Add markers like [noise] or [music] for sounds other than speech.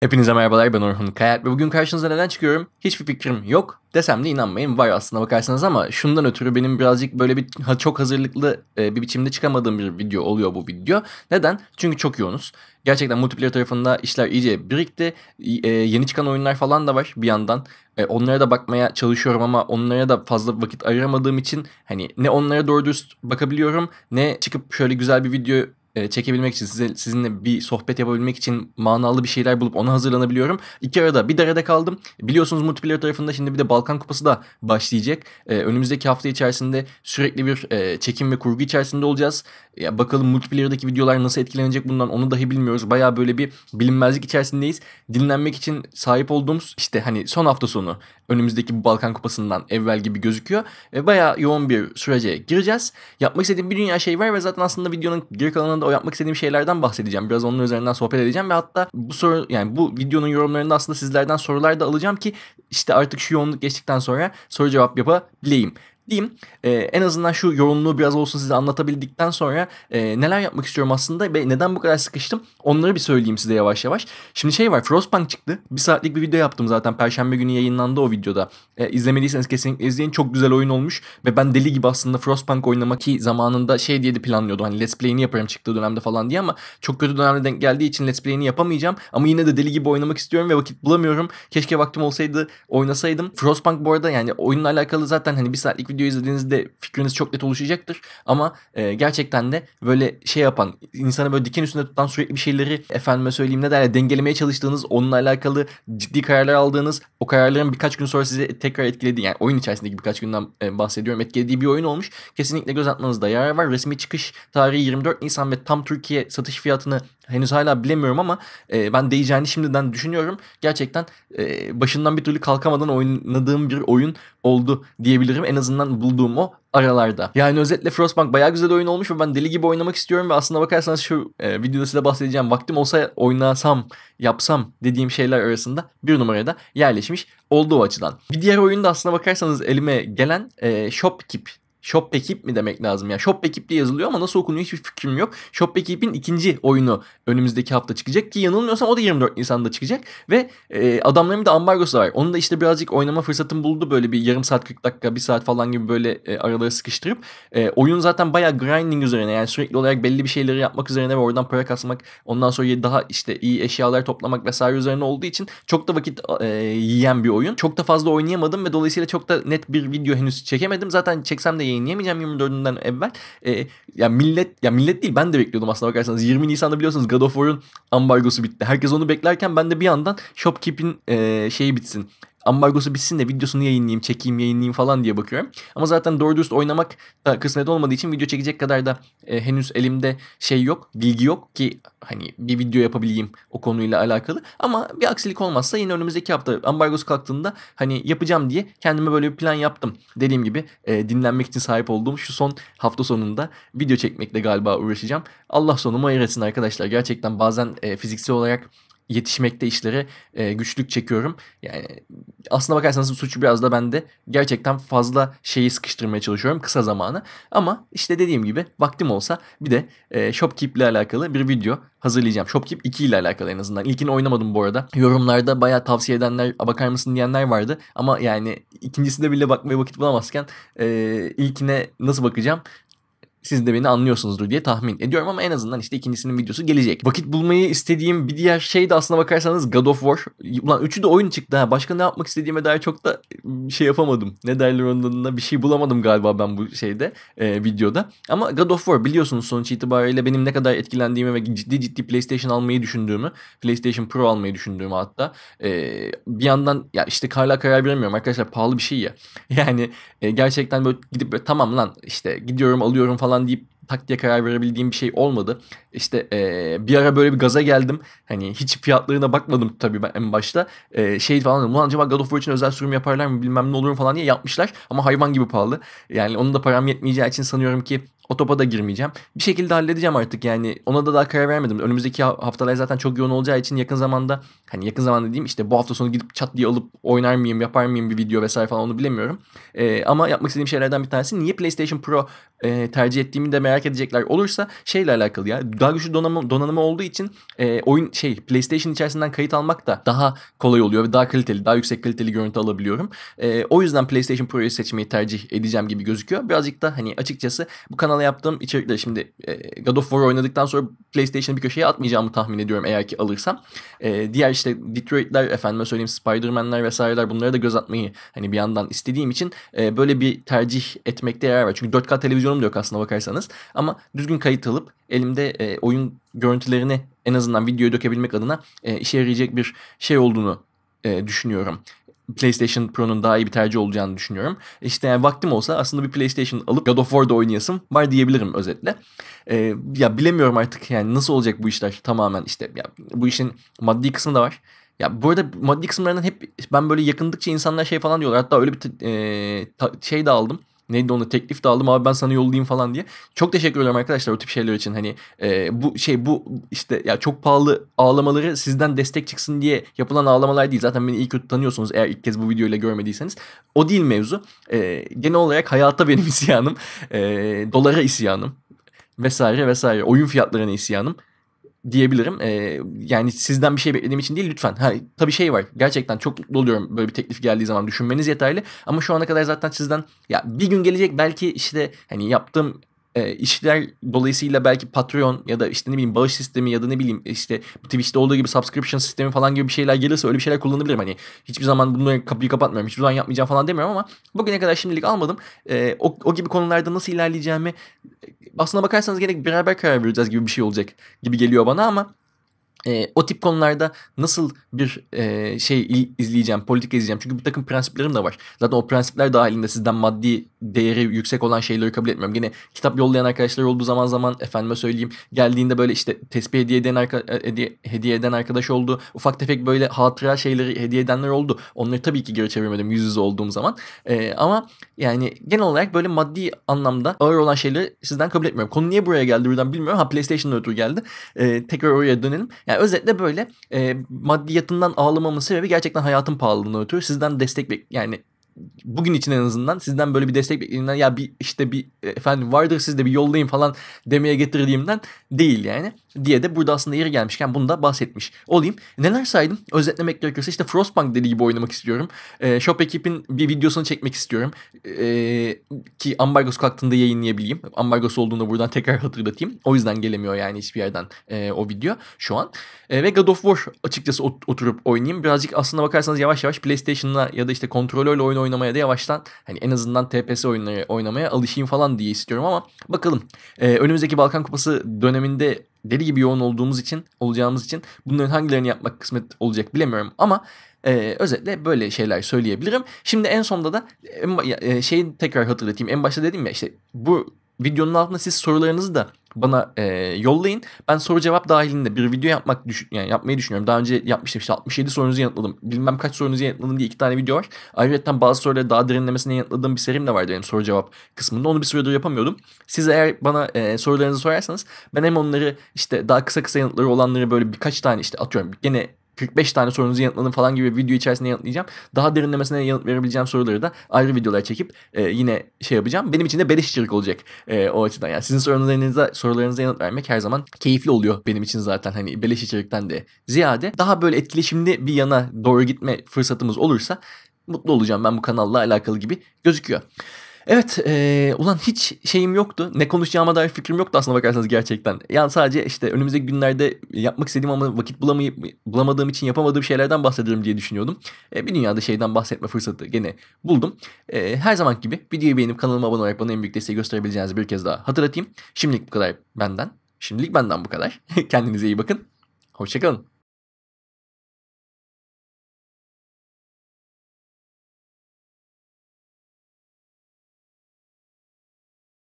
Hepinize merhabalar ben Orhun Kayat ve bugün karşınıza neden çıkıyorum? Hiçbir fikrim yok desem de inanmayın var aslında bakarsanız ama şundan ötürü benim birazcık böyle bir çok hazırlıklı e, bir biçimde çıkamadığım bir video oluyor bu video. Neden? Çünkü çok yoğunuz. Gerçekten multiplayer tarafında işler iyice birikti. E, yeni çıkan oyunlar falan da var bir yandan. E, onlara da bakmaya çalışıyorum ama onlara da fazla vakit ayıramadığım için hani ne onlara doğru dürüst bakabiliyorum ne çıkıp şöyle güzel bir video e, çekebilmek için, size, sizinle bir sohbet yapabilmek için manalı bir şeyler bulup ona hazırlanabiliyorum. İki arada bir derede kaldım. Biliyorsunuz multiplayer tarafında şimdi bir de Balkan Kupası da başlayacak. E, önümüzdeki hafta içerisinde sürekli bir e, çekim ve kurgu içerisinde olacağız. Ya bakalım multiplayer'daki videolar nasıl etkilenecek bundan onu dahi bilmiyoruz. Baya böyle bir bilinmezlik içerisindeyiz. Dinlenmek için sahip olduğumuz işte hani son hafta sonu önümüzdeki bu Balkan Kupası'ndan evvel gibi gözüküyor. E, Baya yoğun bir sürece gireceğiz. Yapmak istediğim bir dünya şey var ve zaten aslında videonun geri kalanında o yapmak istediğim şeylerden bahsedeceğim. Biraz onun üzerinden sohbet edeceğim ve hatta bu soru yani bu videonun yorumlarında aslında sizlerden sorular da alacağım ki işte artık şu yoğunluk geçtikten sonra soru cevap yapabileyim diyeyim. E, en azından şu yoğunluğu biraz olsun size anlatabildikten sonra e, neler yapmak istiyorum aslında ve neden bu kadar sıkıştım onları bir söyleyeyim size yavaş yavaş. Şimdi şey var Frostpunk çıktı. Bir saatlik bir video yaptım zaten. Perşembe günü yayınlandı o videoda. E, izlemediyseniz kesinlikle izleyin. Çok güzel oyun olmuş ve ben deli gibi aslında Frostpunk oynamak ki zamanında şey diye de planlıyordum. Hani Let's Play'ini yaparım çıktığı dönemde falan diye ama çok kötü dönemde denk geldiği için Let's Play'ini yapamayacağım. Ama yine de deli gibi oynamak istiyorum ve vakit bulamıyorum. Keşke vaktim olsaydı oynasaydım. Frostpunk bu arada yani oyunla alakalı zaten hani bir saatlik video videoyu izlediğinizde fikriniz çok net oluşacaktır. Ama e, gerçekten de böyle şey yapan, insanı böyle diken üstünde tutan sürekli bir şeyleri efendime söyleyeyim ne derler dengelemeye çalıştığınız, onunla alakalı ciddi kararlar aldığınız, o kararların birkaç gün sonra sizi tekrar etkilediği yani oyun içerisindeki birkaç günden e, bahsediyorum etkilediği bir oyun olmuş. Kesinlikle göz atmanızda yarar var. Resmi çıkış tarihi 24 Nisan ve tam Türkiye satış fiyatını henüz hala bilemiyorum ama e, ben değeceğini şimdiden düşünüyorum. Gerçekten e, başından bir türlü kalkamadan oynadığım bir oyun oldu diyebilirim. En azından bulduğum o aralarda. Yani özetle Frostpunk bayağı güzel oyun olmuş ve ben deli gibi oynamak istiyorum ve aslında bakarsanız şu e, videoda size bahsedeceğim vaktim olsa oynasam, yapsam dediğim şeyler arasında bir numarada yerleşmiş oldu o açıdan. Bir diğer oyunda aslında bakarsanız elime gelen e, Shopkeep Shop Ekip mi demek lazım ya? Shop Ekip diye yazılıyor ama nasıl okunuyor hiçbir fikrim yok. Shop Ekip'in ikinci oyunu önümüzdeki hafta çıkacak ki yanılmıyorsam o da 24 Nisan'da çıkacak ve e, adamların bir de ambargosu var. Onu da işte birazcık oynama fırsatım buldu böyle bir yarım saat 40 dakika bir saat falan gibi böyle e, araları sıkıştırıp e, oyun zaten bayağı grinding üzerine yani sürekli olarak belli bir şeyleri yapmak üzerine ve oradan para kasmak ondan sonra daha işte iyi eşyalar toplamak vesaire üzerine olduğu için çok da vakit e, yiyen bir oyun. Çok da fazla oynayamadım ve dolayısıyla çok da net bir video henüz çekemedim. Zaten çeksem de yayın yayınlayamayacağım 24'ünden evvel. E, ya millet ya millet değil ben de bekliyordum aslında bakarsanız. 20 Nisan'da biliyorsunuz God of War'un ambargosu bitti. Herkes onu beklerken ben de bir yandan Shopkeep'in e, şeyi bitsin ambargosu bitsin de videosunu yayınlayayım, çekeyim, yayınlayayım falan diye bakıyorum. Ama zaten doğru dürüst oynamak kısmet olmadığı için video çekecek kadar da e, henüz elimde şey yok, bilgi yok ki hani bir video yapabileyim o konuyla alakalı. Ama bir aksilik olmazsa yine önümüzdeki hafta ambargosu kalktığında hani yapacağım diye kendime böyle bir plan yaptım. Dediğim gibi e, dinlenmek için sahip olduğum şu son hafta sonunda video çekmekle galiba uğraşacağım. Allah sonumu hayır etsin arkadaşlar. Gerçekten bazen e, fiziksel olarak yetişmekte işlere e, güçlük çekiyorum. Yani aslında bakarsanız suçu biraz da bende gerçekten fazla şeyi sıkıştırmaya çalışıyorum kısa zamanı. Ama işte dediğim gibi vaktim olsa bir de e, Shopkeep ile alakalı bir video hazırlayacağım. Shopkeep 2 ile alakalı en azından. İlkini oynamadım bu arada. Yorumlarda bayağı tavsiye edenler, bakar mısın diyenler vardı. Ama yani ikincisinde bile bakmaya vakit bulamazken e, ilkine nasıl bakacağım siz de beni anlıyorsunuzdur diye tahmin ediyorum ama en azından işte ikincisinin videosu gelecek. Vakit bulmayı istediğim bir diğer şey de aslına bakarsanız God of War. Ulan üçü de oyun çıktı ha. Başka ne yapmak istediğime dair çok da e, şey yapamadım. Ne derler ondan bir şey bulamadım galiba ben bu şeyde e, videoda. Ama God of War biliyorsunuz sonuç itibariyle benim ne kadar etkilendiğimi ve ciddi ciddi PlayStation almayı düşündüğümü, PlayStation Pro almayı düşündüğümü hatta e, bir yandan ya işte karla karar veremiyorum arkadaşlar pahalı bir şey ya. [laughs] Yani e, gerçekten böyle gidip böyle, tamam lan işte gidiyorum alıyorum falan falan deyip tak diye karar verebildiğim bir şey olmadı. İşte e, bir ara böyle bir gaza geldim. Hani hiç fiyatlarına bakmadım tabii ben en başta. E, şey falan dedim. Ulan acaba God of War için özel sürüm yaparlar mı bilmem ne olurum falan diye yapmışlar. Ama hayvan gibi pahalı. Yani onun da param yetmeyeceği için sanıyorum ki o topa da girmeyeceğim. Bir şekilde halledeceğim artık yani. Ona da daha karar vermedim. Önümüzdeki haftalar zaten çok yoğun olacağı için yakın zamanda hani yakın zamanda diyeyim işte bu hafta sonu gidip çat diye alıp oynar mıyım yapar mıyım bir video vesaire falan onu bilemiyorum. Ee, ama yapmak istediğim şeylerden bir tanesi niye PlayStation Pro e, tercih ettiğimi de merak edecekler olursa şeyle alakalı ya. Daha güçlü donanımı, donanımı olduğu için e, oyun şey PlayStation içerisinden kayıt almak da daha kolay oluyor ve daha kaliteli daha yüksek kaliteli görüntü alabiliyorum. E, o yüzden PlayStation Pro'yu seçmeyi tercih edeceğim gibi gözüküyor. Birazcık da hani açıkçası bu kanal kanala yaptığım içerikleri şimdi e, God of War oynadıktan sonra PlayStation'ı bir köşeye atmayacağımı tahmin ediyorum eğer ki alırsam. E, diğer işte Detroit'ler efendime söyleyeyim Spider-Man'ler vesaireler bunlara da göz atmayı hani bir yandan istediğim için e, böyle bir tercih etmekte yarar var. Çünkü 4K televizyonum da yok aslında bakarsanız. Ama düzgün kayıt alıp elimde e, oyun görüntülerini en azından videoya dökebilmek adına e, işe yarayacak bir şey olduğunu e, düşünüyorum. PlayStation Pro'nun daha iyi bir tercih olacağını düşünüyorum. İşte yani vaktim olsa aslında bir PlayStation alıp God of War'da oynayasım var diyebilirim özetle. Ee, ya bilemiyorum artık yani nasıl olacak bu işler tamamen işte ya bu işin maddi kısmı da var. Ya bu arada maddi kısımlarından hep ben böyle yakındıkça insanlar şey falan diyorlar. Hatta öyle bir e, ta, şey de aldım neydi onu teklif de aldım abi ben sana yollayayım falan diye. Çok teşekkür ederim arkadaşlar o tip şeyler için. Hani e, bu şey bu işte ya çok pahalı ağlamaları sizden destek çıksın diye yapılan ağlamalar değil. Zaten beni iyi kötü tanıyorsunuz eğer ilk kez bu videoyla görmediyseniz. O değil mevzu. E, genel olarak hayata benim [laughs] isyanım. E, dolara isyanım. Vesaire vesaire. Oyun fiyatlarına isyanım diyebilirim. E, yani sizden bir şey beklediğim için değil lütfen. Ha, tabii şey var gerçekten çok mutlu oluyorum böyle bir teklif geldiği zaman düşünmeniz yeterli. Ama şu ana kadar zaten sizden ya bir gün gelecek belki işte hani yaptığım e, işler dolayısıyla belki Patreon ya da işte ne bileyim bağış sistemi ya da ne bileyim işte Twitch'te olduğu gibi subscription sistemi falan gibi bir şeyler gelirse öyle bir şeyler kullanabilirim. Hani hiçbir zaman bunları kapıyı kapatmıyorum. Hiçbir zaman yapmayacağım falan demiyorum ama bugüne kadar şimdilik almadım. E, o, o gibi konularda nasıl ilerleyeceğimi e, aslına bakarsanız gerek beraber karar vereceğiz gibi bir şey olacak gibi geliyor bana ama e, o tip konularda nasıl bir e, şey izleyeceğim, politik izleyeceğim. Çünkü bir takım prensiplerim de var. Zaten o prensipler dahilinde sizden maddi değeri yüksek olan şeyleri kabul etmiyorum. Yine kitap yollayan arkadaşlar olduğu zaman zaman efendime söyleyeyim geldiğinde böyle işte tespih hediye eden, arka, e, hediye, hediye eden arkadaş oldu. Ufak tefek böyle hatıra şeyleri hediye edenler oldu. Onları tabii ki geri çevirmedim yüz yüze olduğum zaman. E, ama yani genel olarak böyle maddi anlamda ağır olan şeyleri sizden kabul etmiyorum. Konu niye buraya geldi buradan bilmiyorum. Ha PlayStation'dan ötürü geldi. E, tekrar oraya dönelim. Yani yani özetle böyle e, maddiyatından ağlamamın sebebi gerçekten hayatın pahalılığına ötürü. Sizden destek bek yani bugün için en azından sizden böyle bir destek beklediğimden ya bir işte bir e, efendim vardır sizde bir yollayın falan demeye getirdiğimden değil yani diye de burada aslında yeri gelmişken bunu da bahsetmiş olayım. Neler saydım? Özetlemek gerekirse işte Frostpunk deli gibi oynamak istiyorum. E, Shop ekibin bir videosunu çekmek istiyorum. E, ki ambargosu kalktığında yayınlayabileyim. Ambargosu olduğunda buradan tekrar hatırlatayım. O yüzden gelemiyor yani hiçbir yerden e, o video şu an. E, ve God of War açıkçası ot- oturup oynayayım. Birazcık aslında bakarsanız yavaş yavaş PlayStation'la ya da işte kontrolörle oyun oynamaya da yavaştan hani en azından TPS oyunları oynamaya alışayım falan diye istiyorum ama bakalım. E, önümüzdeki Balkan Kupası döneminde deli gibi yoğun olduğumuz için, olacağımız için bunların hangilerini yapmak kısmet olacak bilemiyorum ama ee, özetle böyle şeyler söyleyebilirim. Şimdi en sonda da e, e, şeyi tekrar hatırlatayım. En başta dedim ya işte bu videonun altında siz sorularınızı da bana e, yollayın. Ben soru cevap dahilinde bir video yapmak düş yani yapmayı düşünüyorum. Daha önce yapmıştım işte 67 sorunuzu yanıtladım. Bilmem kaç sorunuzu yanıtladım diye iki tane video var. Ayrıca bazı soruları daha derinlemesine yanıtladığım bir serim de vardı benim soru cevap kısmında. Onu bir süredir yapamıyordum. Siz eğer bana e, sorularınızı sorarsanız ben hem onları işte daha kısa kısa yanıtları olanları böyle birkaç tane işte atıyorum. Gene 45 tane sorunuzu yanıtladım falan gibi video içerisinde yanıtlayacağım. Daha derinlemesine yanıt verebileceğim soruları da ayrı videolar çekip e, yine şey yapacağım. Benim için de beleş içerik olacak e, o açıdan. Yani sizin sorularınıza, sorularınıza yanıt vermek her zaman keyifli oluyor benim için zaten. Hani beleş içerikten de ziyade daha böyle etkileşimli bir yana doğru gitme fırsatımız olursa mutlu olacağım ben bu kanalla alakalı gibi gözüküyor. Evet e, ulan hiç şeyim yoktu. Ne konuşacağıma dair fikrim yoktu aslında bakarsanız gerçekten. Yani sadece işte önümüzdeki günlerde yapmak istediğim ama vakit bulamayıp, bulamadığım için yapamadığım şeylerden bahsederim diye düşünüyordum. E, bir dünyada şeyden bahsetme fırsatı gene buldum. E, her zaman gibi videoyu beğenip kanalıma abone olarak bana en büyük desteği gösterebileceğinizi bir kez daha hatırlatayım. Şimdilik bu kadar benden. Şimdilik benden bu kadar. [laughs] Kendinize iyi bakın. Hoşçakalın.